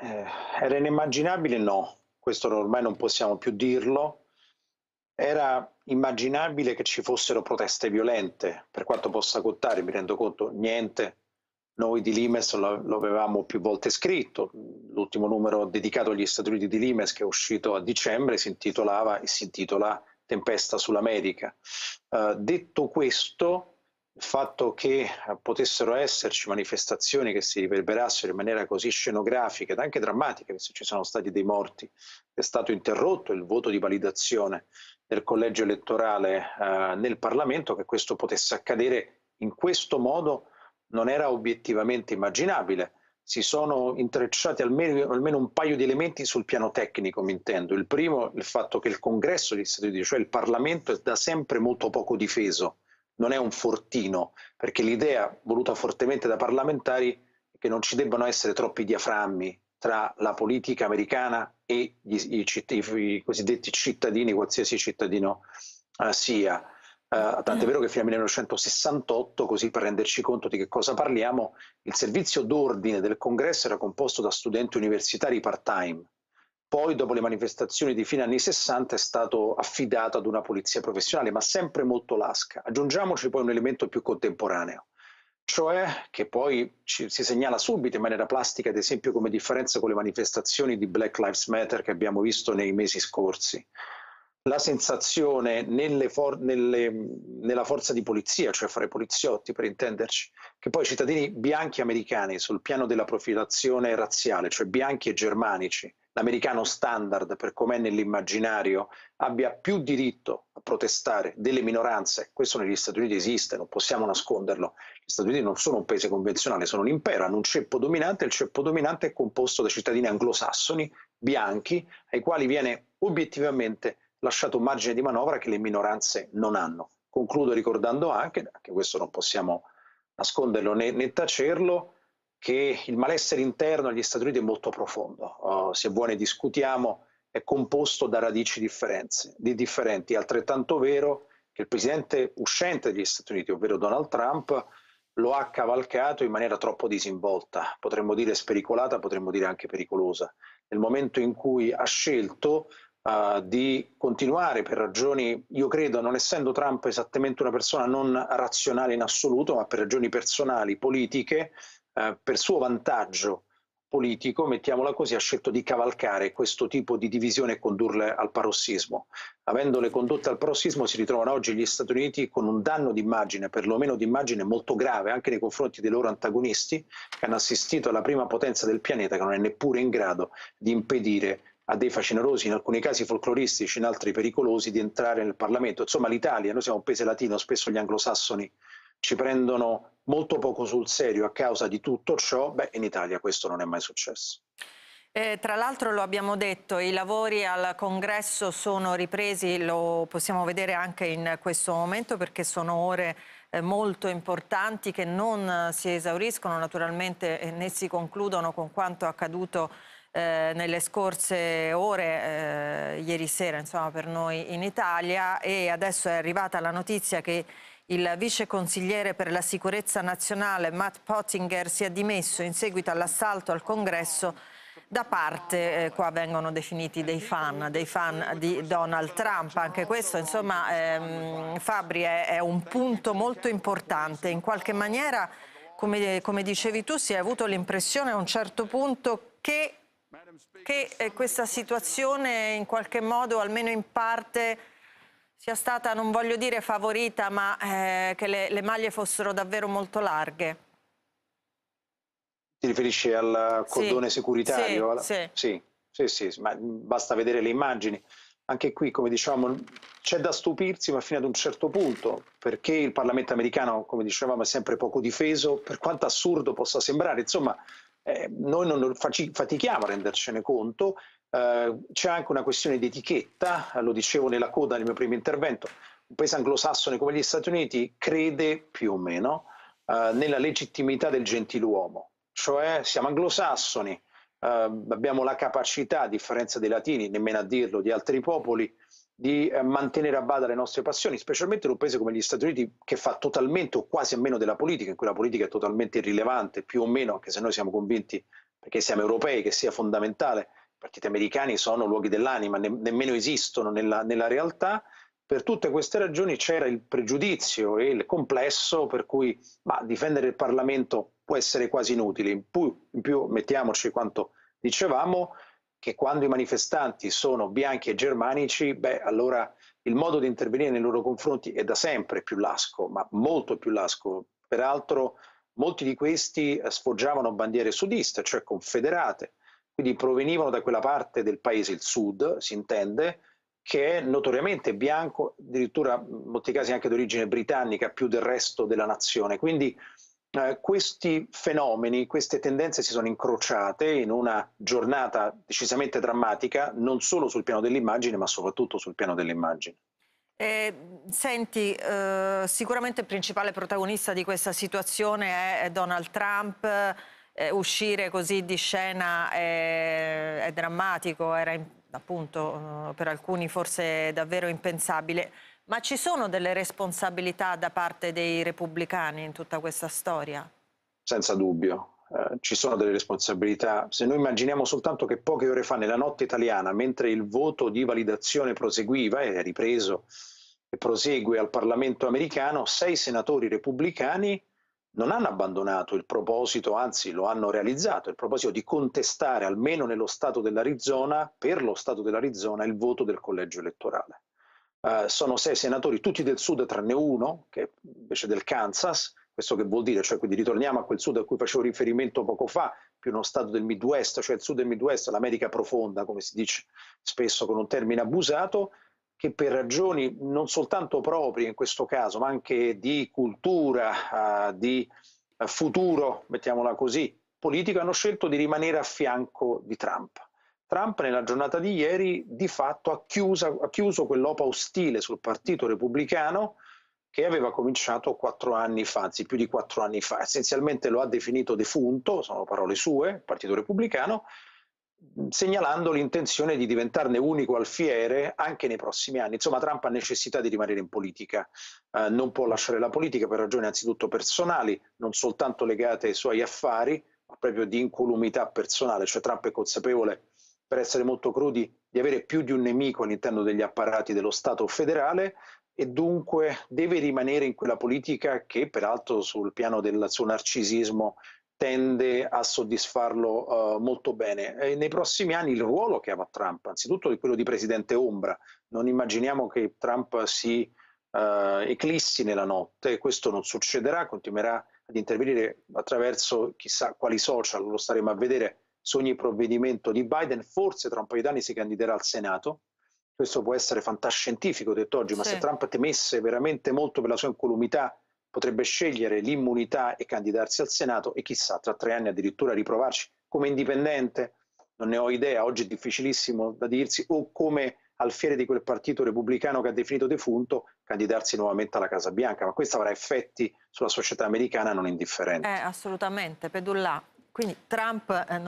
Eh, era inimmaginabile? No, questo ormai non possiamo più dirlo. Era immaginabile che ci fossero proteste violente, per quanto possa contare, mi rendo conto, niente. Noi di Limes lo, lo avevamo più volte scritto, l'ultimo numero dedicato agli Stati Uniti di Limes che è uscito a dicembre si intitolava e si intitola Tempesta sull'America. Eh, detto questo, il fatto che eh, potessero esserci manifestazioni che si riverberassero in maniera così scenografica ed anche drammatica, visto che ci sono stati dei morti, è stato interrotto il voto di validazione del collegio elettorale eh, nel Parlamento, che questo potesse accadere in questo modo non era obiettivamente immaginabile. Si sono intrecciati almeno, almeno un paio di elementi sul piano tecnico, mi intendo. Il primo, il fatto che il congresso degli Stati Uniti, cioè il Parlamento, è da sempre molto poco difeso non è un fortino, perché l'idea voluta fortemente da parlamentari è che non ci debbano essere troppi diaframmi tra la politica americana e gli, i, citt- i, cosiddetti cittadini, qualsiasi cittadino uh, sia. Uh, tant'è vero che fino al 1968, così per renderci conto di che cosa parliamo, il servizio d'ordine del congresso era composto da studenti universitari part-time, poi, dopo le manifestazioni di fine anni 60, è stato affidato ad una polizia professionale, ma sempre molto lasca. Aggiungiamoci poi un elemento più contemporaneo, cioè che poi ci, si segnala subito in maniera plastica, ad esempio, come differenza con le manifestazioni di Black Lives Matter che abbiamo visto nei mesi scorsi la sensazione nelle for- nelle, nella forza di polizia, cioè fra i poliziotti per intenderci, che poi i cittadini bianchi americani sul piano della profilazione razziale, cioè bianchi e germanici, l'americano standard per com'è nell'immaginario abbia più diritto a protestare delle minoranze, questo negli Stati Uniti esiste, non possiamo nasconderlo, gli Stati Uniti non sono un paese convenzionale, sono un impero, hanno un ceppo dominante, il ceppo dominante è composto da cittadini anglosassoni, bianchi, ai quali viene obiettivamente lasciato un margine di manovra che le minoranze non hanno. Concludo ricordando anche, anche questo non possiamo nasconderlo né, né tacerlo, che il malessere interno agli Stati Uniti è molto profondo, uh, se buone discutiamo, è composto da radici di differenti. È altrettanto vero che il presidente uscente degli Stati Uniti, ovvero Donald Trump, lo ha cavalcato in maniera troppo disinvolta, potremmo dire spericolata, potremmo dire anche pericolosa, nel momento in cui ha scelto uh, di continuare per ragioni, io credo, non essendo Trump esattamente una persona non razionale in assoluto, ma per ragioni personali, politiche, eh, per suo vantaggio politico, mettiamola così, ha scelto di cavalcare questo tipo di divisione e condurle al parossismo. Avendole condotte al parossismo si ritrovano oggi gli Stati Uniti con un danno d'immagine, perlomeno d'immagine molto grave, anche nei confronti dei loro antagonisti, che hanno assistito alla prima potenza del pianeta che non è neppure in grado di impedire a dei facinorosi, in alcuni casi folcloristici, in altri pericolosi, di entrare nel Parlamento. Insomma l'Italia, noi siamo un paese latino, spesso gli anglosassoni ci prendono molto poco sul serio a causa di tutto ciò, beh, in Italia questo non è mai successo. Eh, tra l'altro lo abbiamo detto, i lavori al congresso sono ripresi, lo possiamo vedere anche in questo momento perché sono ore eh, molto importanti che non si esauriscono naturalmente eh, né si concludono con quanto accaduto eh, nelle scorse ore, eh, ieri sera insomma, per noi in Italia e adesso è arrivata la notizia che il vice consigliere per la sicurezza nazionale Matt Pottinger si è dimesso in seguito all'assalto al congresso da parte, eh, qua vengono definiti dei fan, dei fan di Donald Trump. Anche questo, insomma, ehm, Fabri è, è, un punto molto importante. In qualche maniera, come, come dicevi tu, si è avuto l'impressione a un certo punto che, che eh, questa situazione in qualche modo, almeno in parte, sia stata, non voglio dire favorita, ma eh, che le, le, maglie fossero davvero molto larghe. Ti riferisci al cordone sì. securitario? Sì, alla... sì. sì, sì, sì, ma basta vedere le immagini. Anche qui, come diciamo, c'è da stupirsi, ma fino ad un certo punto, perché il Parlamento americano, come dicevamo, è sempre poco difeso, per quanto assurdo possa sembrare. Insomma, eh, noi non fatichiamo a rendercene conto, eh, c'è anche una questione di etichetta, lo dicevo nella coda nel mio primo intervento, un paese anglosassone come gli Stati Uniti crede più o meno eh, nella legittimità del gentiluomo, cioè siamo anglosassoni, eh, abbiamo la capacità, a differenza dei latini, nemmeno a dirlo, di altri popoli, di eh, mantenere a bada le nostre passioni, specialmente in un paese come gli Stati Uniti che fa totalmente o quasi a meno della politica, in cui la politica è totalmente irrilevante, più o meno, anche se noi siamo convinti, perché siamo europei, che sia fondamentale. I partiti americani sono luoghi dell'anima, ne- nemmeno esistono nella, nella realtà. Per tutte queste ragioni c'era il pregiudizio e il complesso per cui bah, difendere il Parlamento può essere quasi inutile. In più, in più mettiamoci quanto dicevamo, che quando i manifestanti sono bianchi e germanici, beh, allora il modo di intervenire nei loro confronti è da sempre più lasco, ma molto più lasco. Peraltro molti di questi eh, sfoggiavano bandiere sudiste, cioè confederate, quindi provenivano da quella parte del paese, il sud, si intende, che è notoriamente bianco, addirittura in molti casi anche di origine britannica, più del resto della nazione. Quindi eh, questi fenomeni, queste tendenze si sono incrociate in una giornata decisamente drammatica, non solo sul piano dell'immagine, ma soprattutto sul piano dell'immagine. Eh, senti, eh, sicuramente il principale protagonista di questa situazione è Donald Trump. Eh, uscire così di scena è, è drammatico, era in, appunto eh, per alcuni forse davvero impensabile. Ma ci sono delle responsabilità da parte dei repubblicani in tutta questa storia? Senza dubbio. Eh, ci sono delle responsabilità. Se noi immaginiamo soltanto che poche ore fa, nella notte italiana, mentre il voto di validazione proseguiva e è ripreso e prosegue al Parlamento americano, sei senatori repubblicani non hanno abbandonato il proposito, anzi lo hanno realizzato, il proposito di contestare, almeno nello Stato dell'Arizona, per lo Stato dell'Arizona, il voto del collegio elettorale. Eh, sono sei senatori tutti del sud tranne uno, che invece del Kansas, questo che vuol dire? Cioè, quindi ritorniamo a quel sud a cui facevo riferimento poco fa, più uno stato del Midwest, cioè il sud del Midwest, l'America profonda, come si dice spesso con un termine abusato, che per ragioni non soltanto proprie in questo caso, ma anche di cultura, eh, di futuro, mettiamola così, politico, hanno scelto di rimanere a fianco di Trump. Trump nella giornata di ieri di fatto ha chiuso, ha chiuso quell'opa ostile sul partito repubblicano che aveva cominciato quattro anni fa, anzi più di quattro anni fa, essenzialmente lo ha definito defunto, sono parole sue, il Partito Repubblicano, segnalando l'intenzione di diventarne unico alfiere anche nei prossimi anni. Insomma, Trump ha necessità di rimanere in politica, eh, non può lasciare la politica per ragioni anzitutto personali, non soltanto legate ai suoi affari, ma proprio di incolumità personale, cioè Trump è consapevole per essere molto crudi, di avere più di un nemico all'interno degli apparati dello Stato federale e dunque deve rimanere in quella politica che peraltro sul piano del suo narcisismo tende a soddisfarlo uh, molto bene. E nei prossimi anni il ruolo che avrà Trump, anzitutto è quello di presidente ombra, non immaginiamo che Trump si uh, eclissi nella notte, questo non succederà, continuerà ad intervenire attraverso chissà quali social, lo staremo a vedere, su ogni provvedimento di Biden, forse tra un paio d'anni si candiderà al Senato, questo può essere fantascientifico detto oggi, ma sì. se Trump temesse veramente molto per la sua incolumità potrebbe scegliere l'immunità e candidarsi al Senato e chissà tra tre anni addirittura riprovarci come indipendente, non ne ho idea, oggi è difficilissimo da dirsi, o come alfiere di quel partito repubblicano che ha definito defunto, candidarsi nuovamente alla Casa Bianca, ma questo avrà effetti sulla società americana non indifferenti. Eh, assolutamente, Pedulla. Quindi Trump... Eh,